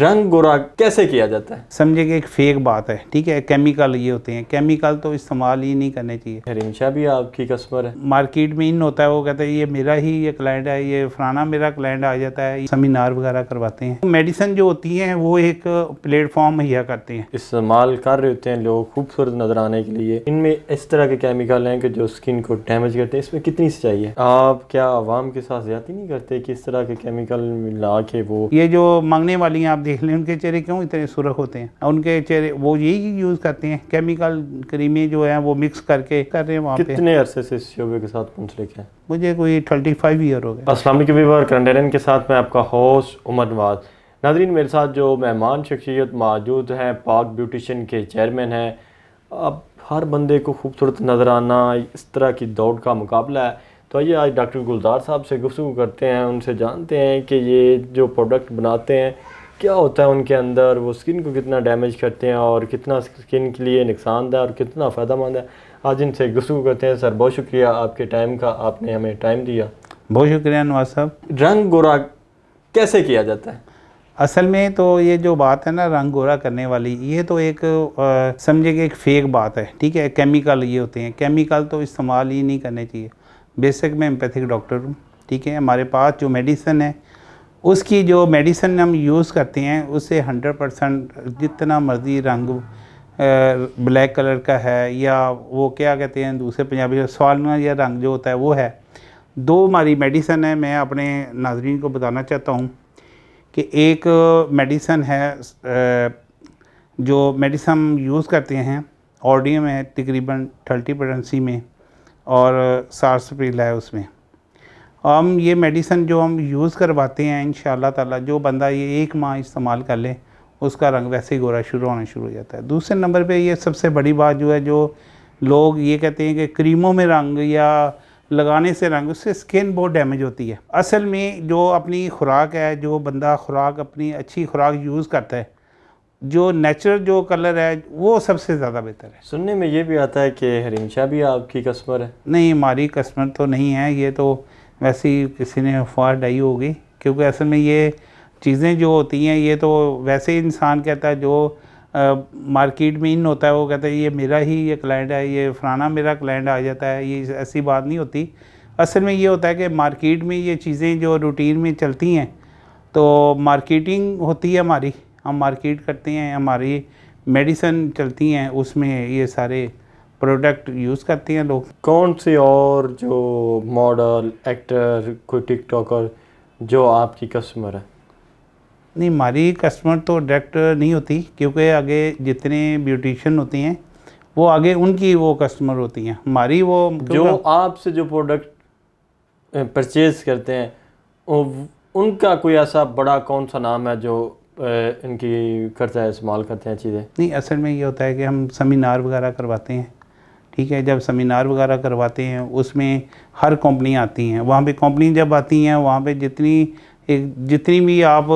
रंग गोरा कैसे किया जाता है समझे कि एक फेक बात है ठीक है केमिकल ये होते हैं केमिकल तो इस्तेमाल ही नहीं करने चाहिए हरीम भी आपकी कस्टमर है मार्केट में इन होता है वो कहते हैं ये मेरा ही ये क्लाइंट है ये फलाना मेरा क्लाइंट आ जाता है सेमिनार वगैरह करवाते हैं मेडिसिन जो होती है वो एक प्लेटफॉर्म मुहैया करते हैं इस्तेमाल कर रहे होते हैं लोग खूबसूरत नजर आने के लिए इनमें इस तरह के केमिकल हैं कि जो स्किन को डैमेज करते हैं इसमें कितनी सिंचाई है आप क्या आवाम के साथ ज्यादा नहीं करते कि इस तरह के केमिकल मिला के वो ये जो मांगने वाली आप देख लें उनके चेहरे क्यों इतने सुरख होते हैं उनके चेहरे वो यही यूज़ करते हैं केमिकल क्रीमें जो है वो मिक्स करके कर रहे हैं वहाँ कितने अरसे से इस शोबे के साथ पूछ लेके मुझे कोई थर्टी फाइव ईयर हो गए असलम के के साथ मैं आपका होस्ट उमर नवाज नाजरीन मेरे साथ जो मेहमान शख्सियत मौजूद हैं पाक ब्यूटिशन के चेयरमैन हैं अब हर बंदे को खूबसूरत नज़र आना इस तरह की दौड़ का मुकाबला है तो आइए आज डॉक्टर गुलजार साहब से गुफ्तु करते हैं उनसे जानते हैं कि ये जो प्रोडक्ट बनाते हैं क्या होता है उनके अंदर वो स्किन को कितना डैमेज करते हैं और कितना स्किन के लिए नुकसानदार और कितना फ़ायदा मंद है आज इनसे गुस्सू करते हैं सर बहुत शुक्रिया आपके टाइम का आपने हमें टाइम दिया बहुत शुक्रिया नवाज साहब रंग गोरा कैसे किया जाता है असल में तो ये जो बात है ना रंग गोरा करने वाली ये तो एक समझे कि एक फेक बात है ठीक है केमिकल ये होते हैं केमिकल तो इस्तेमाल ही नहीं करने चाहिए बेसिक मैं एम्पैथिक डॉक्टर हूँ ठीक है हमारे पास जो मेडिसिन है उसकी जो मेडिसिन हम यूज़ करते हैं उसे 100 परसेंट जितना मर्ज़ी रंग ब्लैक कलर का है या वो क्या कहते हैं दूसरे पंजाबी सालना या रंग जो होता है वो है दो हमारी मेडिसन है मैं अपने नाजरीन को बताना चाहता हूँ कि एक मेडिसन है जो मेडिसन यूज़ करते हैं ऑडियम है तकरीबन थर्टी परसेंसी में और सार्सपील है उसमें हम ये मेडिसन जो हम यूज़ करवाते हैं इन ताला जो बंदा ये एक माह इस्तेमाल कर ले उसका रंग वैसे ही गोरा शुरू होना शुरू हो जाता है दूसरे नंबर पे ये सबसे बड़ी बात जो है जो लोग ये कहते हैं कि क्रीमों में रंग या लगाने से रंग उससे स्किन बहुत डैमेज होती है असल में जो अपनी खुराक है जो बंदा खुराक अपनी अच्छी खुराक यूज़ करता है जो नेचुरल जो कलर है वो सबसे ज़्यादा बेहतर है सुनने में ये भी आता है कि हरीशा भी आपकी कस्मर है नहीं हमारी कस्मर तो नहीं है ये तो वैसी किसी ने अफवाह डाई होगी क्योंकि असल में ये चीज़ें जो होती हैं ये तो वैसे ही इंसान कहता है जो आ, मार्केट में इन होता है वो कहता है ये मेरा ही ये क्लाइंट है ये फलाना मेरा क्लाइंट आ जाता है ये ऐसी बात नहीं होती असल में ये होता है कि मार्केट में ये चीज़ें जो रूटीन में चलती हैं तो मार्केटिंग होती है हमारी हम मार्केट करते हैं हमारी मेडिसन चलती हैं उसमें ये सारे प्रोडक्ट यूज़ करती हैं लोग कौन से और जो मॉडल एक्टर कोई टिकटॉकर जो आपकी कस्टमर है नहीं हमारी कस्टमर तो डायरेक्ट नहीं होती क्योंकि आगे जितने ब्यूटिशन होती हैं वो आगे उनकी वो कस्टमर होती हैं हमारी वो जो आपसे जो प्रोडक्ट परचेज करते हैं उनका कोई ऐसा बड़ा कौन सा नाम है जो इनकी करता है इस्तेमाल करते हैं चीज़ें नहीं असल में ये होता है कि हम सेमिनार वगैरह करवाते हैं ठीक है जब सेमिनार वगैरह करवाते हैं उसमें हर कंपनी आती हैं वहाँ पे कंपनी जब आती हैं वहाँ पे जितनी एक जितनी भी आप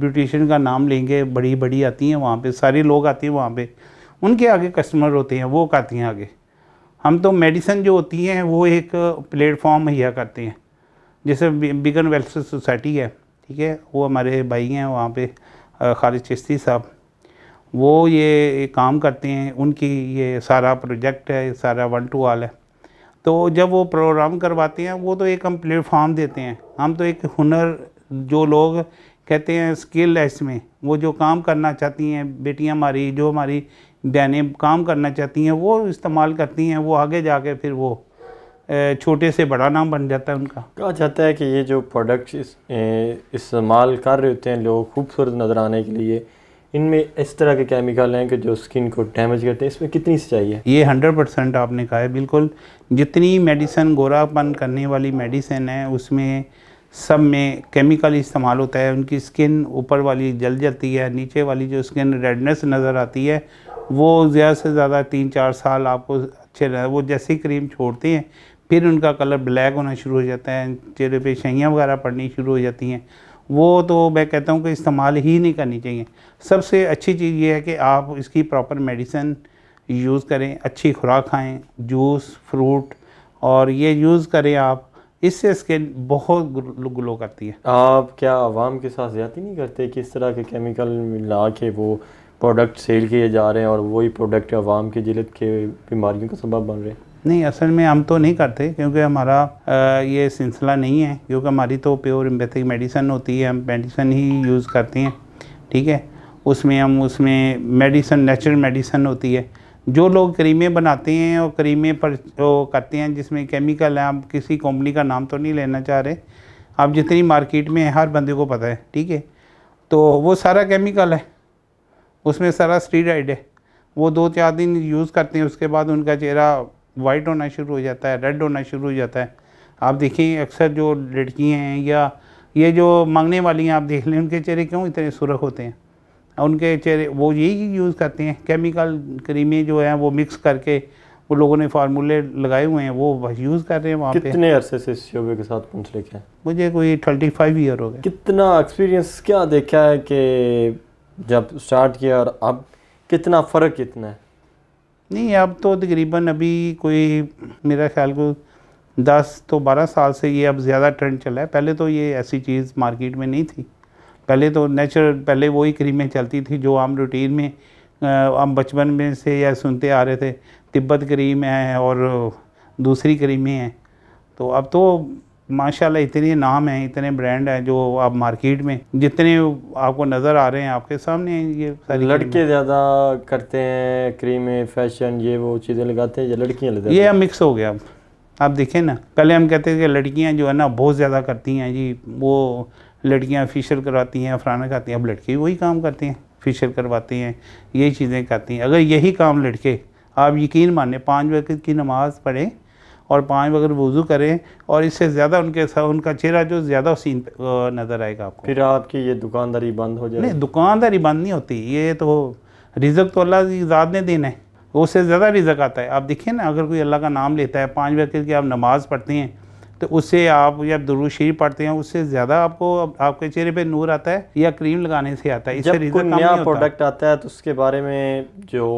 ब्यूटिशन का नाम लेंगे बड़ी बड़ी आती हैं वहाँ पे सारे लोग आते हैं वहाँ पे उनके आगे कस्टमर होते हैं वो आती हैं आगे हम तो मेडिसिन जो होती हैं वो एक प्लेटफॉर्म मुहैया करते हैं जैसे बिगन वेलफेयर सोसाइटी है ठीक है वो हमारे भाई हैं वहाँ पर खालिद चिश्ती साहब वो ये काम करते हैं उनकी ये सारा प्रोजेक्ट है सारा वन टू ऑल है तो जब वो प्रोग्राम करवाते हैं वो तो एक हम प्लेटफॉर्म देते हैं हम तो एक हुनर जो लोग कहते हैं स्किल है इसमें वो जो काम करना चाहती हैं बेटियां हमारी जो हमारी बहनें काम करना चाहती हैं वो इस्तेमाल करती हैं वो आगे जाके फिर वो छोटे से बड़ा नाम बन जाता है उनका कहा जाता है कि ये जो प्रोडक्ट्स इस्तेमाल कर रहे होते हैं लोग खूबसूरत नज़र आने के लिए इनमें इस तरह के केमिकल हैं कि जो स्किन को डैमेज करते हैं इसमें कितनी से है ये हंड्रेड परसेंट आपने कहा है बिल्कुल जितनी मेडिसन गोरापन करने वाली मेडिसिन है उसमें सब में केमिकल इस्तेमाल होता है उनकी स्किन ऊपर वाली जल जाती है नीचे वाली जो स्किन रेडनेस नज़र आती है वो ज़्यादा से ज़्यादा तीन चार साल आपको अच्छे वो जैसी क्रीम छोड़ते हैं फिर उनका कलर ब्लैक होना शुरू हो जाता है चेहरे पे शैयाँ वगैरह पड़नी शुरू हो जाती हैं वो तो मैं कहता हूँ कि इस्तेमाल ही नहीं करनी चाहिए सबसे अच्छी चीज़ ये है कि आप इसकी प्रॉपर मेडिसिन यूज़ करें अच्छी खुराक खाएं जूस फ्रूट और ये यूज़ करें आप इससे स्किन बहुत ग्लो करती है आप क्या आवाम के साथ ज़्यादा नहीं करते किस तरह के केमिकल मिला के वो प्रोडक्ट सेल किए जा रहे हैं और वही प्रोडक्ट आवाम के जिलत के बीमारियों का सबब बन रहे हैं नहीं असल में हम तो नहीं करते क्योंकि हमारा ये सिलसिला नहीं है क्योंकि हमारी तो प्योर एम्पैथिक मेडिसन होती है हम मेडिसन ही यूज़ करते हैं ठीक है उसमें हम उसमें मेडिसन नेचुरल मेडिसन होती है जो लोग क्रीमें बनाते हैं और क्रीमें पर जो करते हैं जिसमें केमिकल है आप किसी कंपनी का नाम तो नहीं लेना चाह रहे आप जितनी मार्केट में हर बंदे को पता है ठीक है तो वो सारा केमिकल है उसमें सारा स्टीराइड है वो दो चार दिन यूज़ करते हैं उसके बाद उनका चेहरा वाइट होना शुरू हो जाता है रेड होना शुरू हो जाता है आप देखें अक्सर जो लड़कियाँ हैं या ये जो मांगने वाली हैं आप देख लें उनके चेहरे क्यों इतने सुरख होते हैं उनके चेहरे वो यही यूज़ करते हैं केमिकल क्रीमें जो हैं वो मिक्स करके वो लोगों ने फार्मूले लगाए हुए हैं वो यूज़ कर रहे हैं वहाँ पे कितने अरसे से इस शोबे के साथ पहुँच रखे हैं मुझे कोई थर्टी फाइव ईयर हो गया कितना एक्सपीरियंस क्या देखा है कि जब स्टार्ट किया और अब कितना फ़र्क कितना है नहीं अब तो तकरीबन अभी कोई मेरा ख्याल को दस तो बारह साल से ये अब ज़्यादा ट्रेंड चला है पहले तो ये ऐसी चीज़ मार्केट में नहीं थी पहले तो नेचुरल पहले वही क्रीमें चलती थी जो हम रूटीन में हम बचपन में से या सुनते आ रहे थे तिब्बत क्रीम है और दूसरी क्रीमें हैं तो अब तो माशाल्लाह इतने नाम हैं इतने ब्रांड हैं जो आप मार्केट में जितने आपको नज़र आ रहे हैं आपके सामने ये सारी लड़के ज़्यादा करते हैं क्रीमें फैशन ये वो चीज़ें लगाते हैं या लड़कियाँ लगाते ये मिक्स हो गया आप देखें ना पहले हम कहते थे कि लड़कियाँ जो है ना बहुत ज़्यादा करती हैं जी वो लड़कियाँ फेशियल करवाती हैं फराना करती हैं अब लड़के वही काम करते हैं फेशियल करवाते हैं यही चीज़ें करती हैं अगर यही काम लड़के आप यकीन माने पाँच वक्त की नमाज़ पढ़ें और पाँच वगैरह वज़ू करें और इससे ज़्यादा उनके साथ उनका चेहरा जो ज़्यादा सीन नज़र आएगा आपको फिर आपकी ये दुकानदारी बंद हो जाए नहीं दुकानदारी बंद नहीं होती ये तो रिजक तो अल्लाह की ज्यादा ने देना है उससे ज़्यादा रिजक आता है आप देखिए ना अगर कोई अल्लाह का नाम लेता है पाँच वक्त की आप नमाज़ पढ़ते हैं तो उससे आप या दुरू शरीफ पढ़ते हैं उससे ज़्यादा आपको आपके चेहरे पे नूर आता है या क्रीम लगाने से आता है इससे रिजल्ट नया प्रोडक्ट आता है तो उसके बारे में जो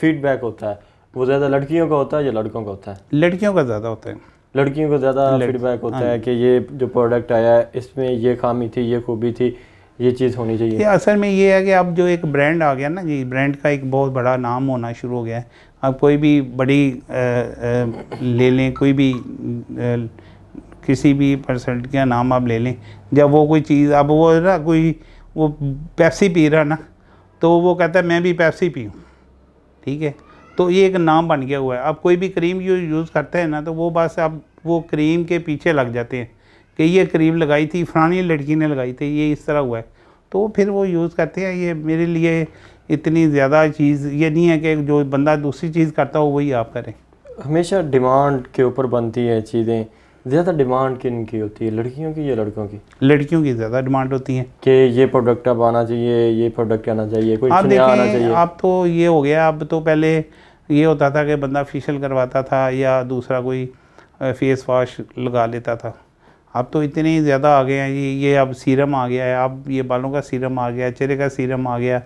फीडबैक होता है वो ज़्यादा लड़कियों का होता है या लड़कों का होता है लड़कियों का ज़्यादा होता है लड़कियों को ज़्यादा फीडबैक होता हाँ है कि ये जो प्रोडक्ट आया है इसमें ये खामी थी ये खूबी थी ये चीज़ होनी चाहिए ये असल में ये है कि अब जो एक ब्रांड आ गया ना जी ब्रांड का एक बहुत बड़ा नाम होना शुरू हो गया है अब कोई भी बड़ी ले लें कोई भी किसी भी पर्सन का नाम आप ले लें जब वो कोई चीज़ अब वो ना कोई वो पैप्सी पी रहा ना तो वो कहता है मैं भी पैप्सी पीऊँ ठीक है तो ये एक नाम बन गया हुआ है अब कोई भी क्रीम जो यूज़ करते हैं ना तो वो बस अब वो क्रीम के पीछे लग जाते हैं कि ये क्रीम लगाई थी फलानी लड़की ने लगाई थी ये इस तरह हुआ है तो फिर वो यूज़ करते हैं ये मेरे लिए इतनी ज़्यादा चीज़ ये नहीं है कि जो बंदा दूसरी चीज़ करता हो वही आप करें हमेशा डिमांड के ऊपर बनती है चीज़ें ज़्यादा डिमांड किन की होती है लड़कियों की या लड़कों की लड़कियों की ज़्यादा डिमांड होती है कि ये प्रोडक्ट अब आना चाहिए ये प्रोडक्ट आना चाहिए कोई आना चाहिए अब तो ये हो गया अब तो पहले ये होता था कि बंदा फेशियल करवाता था या दूसरा कोई फेस वाश लगा लेता था अब तो इतने ज़्यादा आ गए हैं जी ये अब सीरम आ गया है अब ये बालों का सीरम आ गया है चेहरे का सीरम आ गया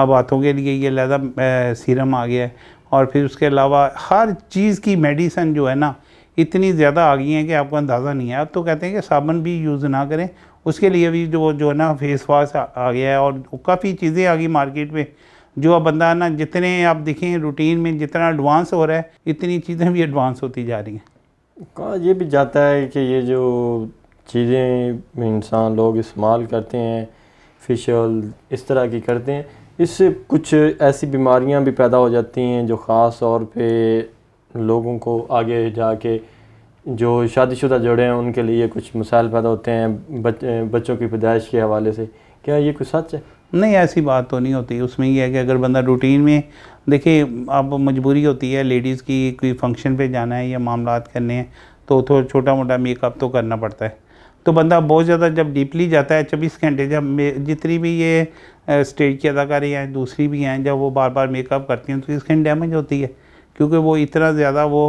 अब हाथों के लिए ये लहदा सीरम आ गया है और फिर उसके अलावा हर चीज़ की मेडिसन जो है ना इतनी ज़्यादा आ गई हैं कि आपको अंदाज़ा नहीं है अब तो कहते हैं कि साबुन भी यूज़ ना करें उसके लिए भी जो जो है ना फेस वाश आ गया है और काफ़ी चीज़ें आ गई मार्केट में जो अब बंदा ना जितने आप देखें रूटीन में जितना एडवांस हो रहा है इतनी चीज़ें भी एडवांस होती जा रही हैं कहा ये भी जाता है कि ये जो चीज़ें इंसान लोग इस्तेमाल करते हैं फेशियल इस तरह की करते हैं इससे कुछ ऐसी बीमारियां भी पैदा हो जाती हैं जो ख़ास तौर पे लोगों को आगे जाके जो शादीशुदा जोड़े हैं उनके लिए कुछ मसाइल पैदा होते हैं बच, बच्चों की पैदाइश के हवाले से क्या ये कुछ सच है नहीं ऐसी बात तो नहीं होती उसमें यह है कि अगर बंदा रूटीन में देखिए अब मजबूरी होती है लेडीज़ की कोई फंक्शन पे जाना है या मामला करने हैं तो थोड़ा छोटा मोटा मेकअप तो करना पड़ता है तो बंदा बहुत ज़्यादा जब डीपली जाता है चौबीस घंटे जब जितनी भी ये स्टेज की अदाकारी हैं दूसरी भी हैं जब वो बार बार मेकअप करती हैं तो स्किन डैमेज होती है क्योंकि वो इतना ज़्यादा वो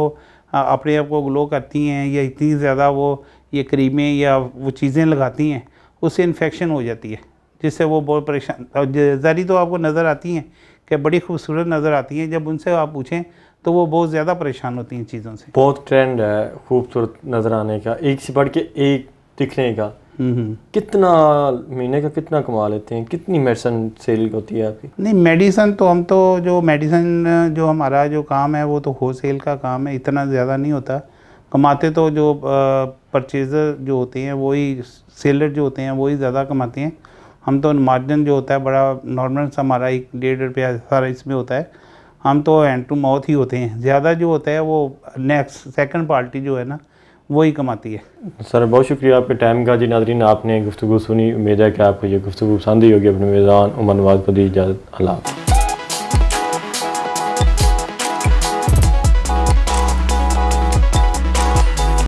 अपने आप को ग्लो करती हैं या इतनी ज़्यादा वो ये क्रीमें या वो चीज़ें लगाती हैं उससे इन्फेक्शन हो जाती है जिससे वो बहुत परेशान जारी तो आपको नज़र आती हैं कि बड़ी खूबसूरत नज़र आती हैं जब उनसे आप पूछें तो वो बहुत ज़्यादा परेशान होती हैं चीज़ों से बहुत ट्रेंड है खूबसूरत नज़र आने का एक से बढ़ के एक दिखने का हम्म, हम्म। कितना महीने का कितना कमा लेते हैं कितनी मेडिसन सेल होती है आपकी नहीं मेडिसन तो हम तो जो मेडिसन जो हमारा जो काम है वो तो होल सेल का काम है इतना ज़्यादा नहीं होता कमाते तो जो परचेज़र जो होते हैं वही सेलर जो होते हैं वही ज़्यादा कमाते हैं हम तो मार्जिन जो होता है बड़ा नॉर्मल सा हमारा एक डेढ़ रुपया सारा इसमें होता है हम तो हैंड टू माउथ ही होते हैं ज़्यादा जो होता है वो नेक्स्ट सेकंड पार्टी जो है ना वो ही कमाती है सर बहुत शुक्रिया आपके टाइम का जी नाजरीन आपने गुफ्तु सुनी उम्मीद है कि आपको ये गुफ्तु पसंद ही होगी अपने मेज़ान उमर नवाज को दी इजाज़त अल्लाह